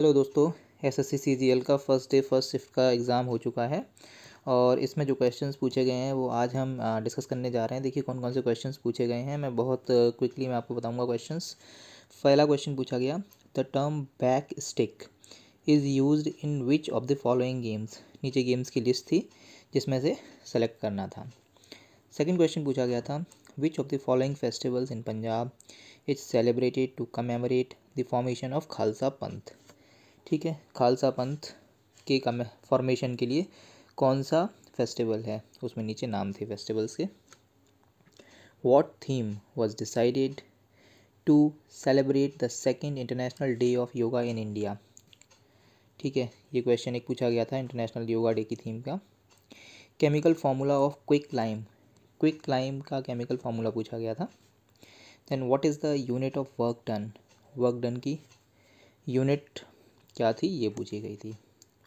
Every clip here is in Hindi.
हेलो दोस्तों एस एस का फ़र्स्ट डे फर्स्ट शिफ्ट का एग्ज़ाम हो चुका है और इसमें जो क्वेश्चंस पूछे गए हैं वो आज हम डिस्कस करने जा रहे हैं देखिए कौन कौन से क्वेश्चंस पूछे गए हैं मैं बहुत क्विकली मैं आपको बताऊंगा क्वेश्चंस पहला क्वेश्चन पूछा गया the term back stick is used in which of the following games नीचे गेम्स की लिस्ट थी जिसमें से सेलेक्ट करना था सेकेंड क्वेश्चन पूछा गया था which of the following festivals in Punjab is celebrated to commemorate the formation of Khalsa Panth ठीक है खालसा पंथ के कम फॉर्मेशन के लिए कौन सा फेस्टिवल है उसमें नीचे नाम थे फेस्टिवल्स के what theme was decided to celebrate the second international day of yoga in India ठीक है ये क्वेश्चन एक पूछा गया था इंटरनेशनल योगा डे की थीम का chemical formula of quick lime quick lime का केमिकल फार्मूला पूछा गया था then what is the unit of work done work done की यूनिट क्या थी ये पूछी गई थी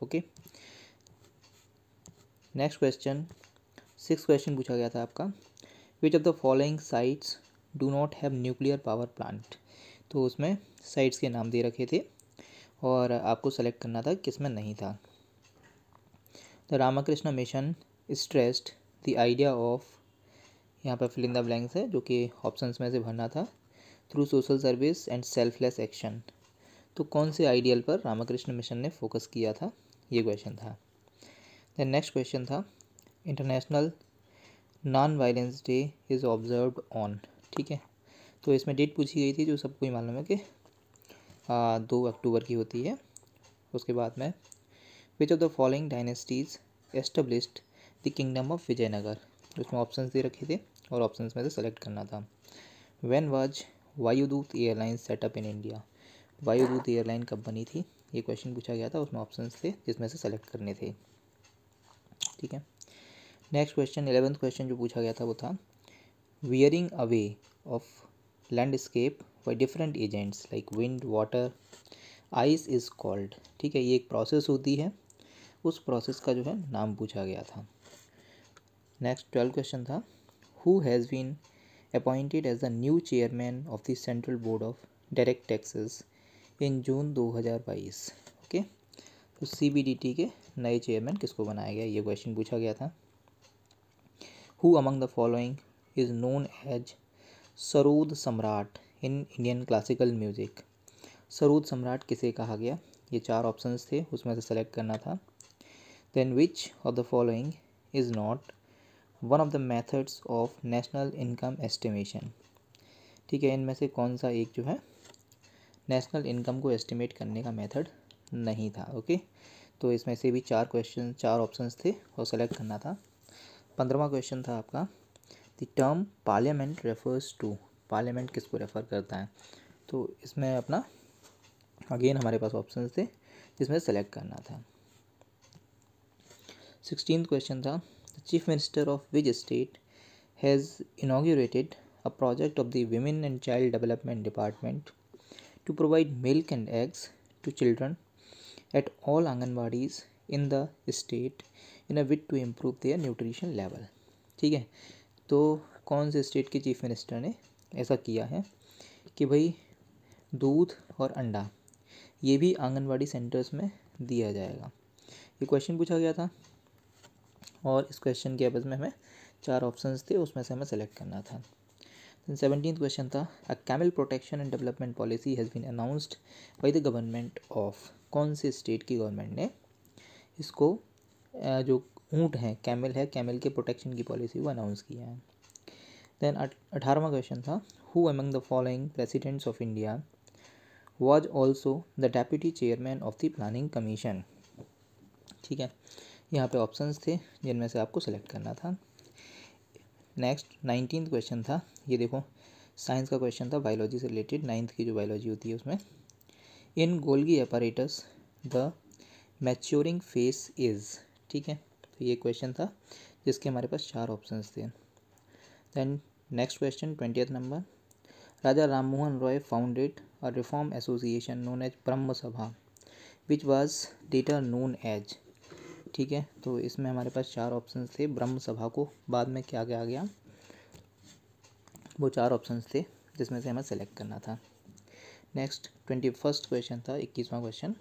okay next question six question पूछा गया था आपका which of the following sites do not have nuclear power plant तो उसमें साइट्स के नाम दे रखे थे और आपको सेलेक्ट करना था किस में नहीं था the Ramakrishna mission stressed the idea of यहाँ पर फिलिंदा ब्लैंक्स है जो कि ऑप्शंस में से भरना था through social service and selfless action तो कौन से आइडियल पर रामाकृष्ण मिशन ने फोकस किया था ये क्वेश्चन था देन नेक्स्ट क्वेश्चन था international non violence day is observe on ठीक है तो इसमें डेट पूछी गई थी जो सबको ही मालूम है कि दो अक्टूबर की होती है उसके बाद में which of the following dynasties established the kingdom of Vijayanagar उसमें ऑप्शंस दे रखे थे और ऑप्शंस में से सेलेक्ट करना था when was Vayudoot airlines set up in India Vayudoot airline कब बनी थी ये क्वेश्चन पूछा गया था उसमें ऑप्शन थे जिसमें से सेलेक्ट करने थे ठीक है नेक्स्ट क्वेश्चन एलेवेंथ क्वेश्चन जो पूछा गया था वो था wearing away of landscape by different agents like wind water ice is called ठीक है ये एक प्रोसेस होती है उस प्रोसेस का जो है नाम पूछा गया था नेक्स्ट ट्वेल्व क्वेश्चन था who has been appointed as the new chairman of the central board of direct taxes in June 2022 okay तो सीबीडीटी के नए चेयरमैन किसको बनाया गया ये क्वेश्चन पूछा गया था who among the following is known as Sarod Samrat in Indian classical music Sarod Samrat किसे कहा गया ये चार ऑप्शंस थे उसमें से सेलेक्ट करना था then which of the following is not one of the methods of national income estimation ठीक है इनमें से कौन सा एक जो है नेशनल इनकम को एस्टिमेट करने का मेथड नहीं था ओके तो इसमें से भी चार क्वेश्चन चार ऑप्शंस थे और सेलेक्ट करना था पंद्रहवा क्वेश्चन था आपका the term parliament refers to parliament किसको रेफ़र करता है तो इसमें अपना अगेन हमारे पास ऑप्शन थे जिसमें सेलेक्ट करना था सिक्सटीन क्वेश्चन था chief minister of which state has inaugurated a project of the women and child development department to provide milk and eggs to children at all Anganwadis in the state in a bid to improve their nutrition level. ठीक है तो कौन से स्टेट के चीफ मिनिस्टर ने ऐसा किया है कि भाई दूध और अंडा ये भी आंगनवाड़ी सेंटर्स में दिया जाएगा ये क्वेश्चन पूछा गया था और इस क्वेश्चन के अब में हमें चार ऑप्शंस थे उसमें से हमें सेलेक्ट करना था सेवनटीन क्वेश्चन था a camel protection and development policy has been announced by the government of कौन से स्टेट की गवर्नमेंट ने इसको जो ऊँट है कैमल है कैमल के प्रोटेक्शन की पॉलिसी वो अनाउंस किया है देन अठारहवा क्वेश्चन था who among the following presidents of India was also the deputy chairman of the planning commission ठीक है यहाँ पे ऑप्शंस थे जिनमें से आपको सेलेक्ट करना था नेक्स्ट नाइनटीन क्वेश्चन था ये देखो साइंस का क्वेश्चन था बायोलॉजी से रिलेटेड नाइन्थ की जो बायोलॉजी होती है उसमें in Golgi apparatus the maturing face is ठीक है तो ये क्वेश्चन था जिसके हमारे पास चार ऑप्शन थे then next question twentieth number Raja Rammohan Roy founded a reform association known as Brahmo Sabha which was later known as ठीक है तो इसमें हमारे पास चार ऑप्शन थे ब्रह्म सभा को बाद में क्या क्या आ गया वो चार ऑप्शन थे जिसमें से हमें सेलेक्ट करना था नेक्स्ट ट्वेंटी फर्स्ट क्वेश्चन था इक्कीसवां question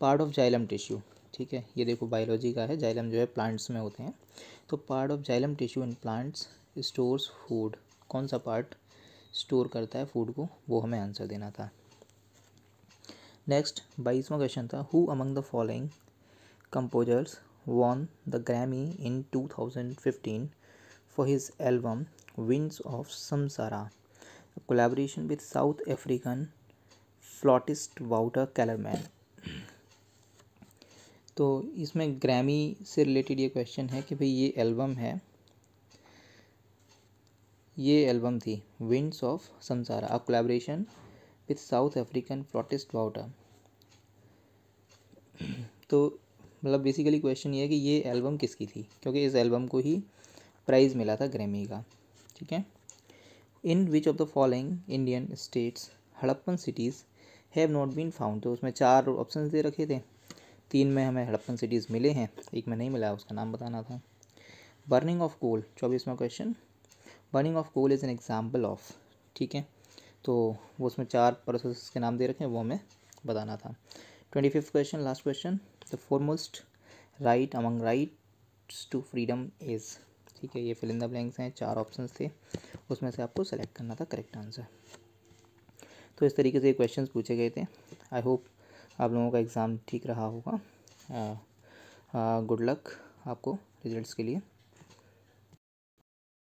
part of xylem tissue ठीक है ये देखो बायोलॉजी का है जाइलम जो है प्लांट्स में होते हैं तो part of xylem tissue in plants stores food कौन सा पार्ट स्टोर करता है फूड को वो हमें आंसर देना था नेक्स्ट बाईसवां क्वेश्चन था who among the following composers won the Grammy in 2015 for his album Winds of Samsara, a collaboration with South African flautist Wouter Kellerman. तो इसमें ग्रैमी से रिलेटेड ये क्वेश्चन है कि भाई ये एल्बम है ये एल्बम थी winds of Samsara a collaboration with South African flautist Wouter तो मतलब बेसिकली क्वेश्चन ये है कि ये एल्बम किसकी थी क्योंकि इस एल्बम को ही प्राइज़ मिला था ग्रेमी का ठीक है in which of the following Indian states Harappan cities have not been found तो उसमें चार ऑप्शन दे रखे थे तीन में हमें हड़प्पन सिटीज़ मिले हैं एक में नहीं मिला उसका नाम बताना था बर्निंग ऑफ कोल चौबीसवा question burning of coal is an example of ठीक है तो वो उसमें चार प्रोसेस के नाम दे रखे हैं वो हमें बताना था twenty fifth question last question the foremost right among rights to freedom is ठीक है ये फिलिंदा ब्लैंक्स हैं चार ऑप्शंस थे उसमें से आपको सेलेक्ट करना था करेक्ट आंसर तो इस तरीके से क्वेश्चंस पूछे गए थे आई होप आप लोगों का एग्ज़ाम ठीक रहा होगा गुड uh, लक uh, आपको रिजल्ट्स के लिए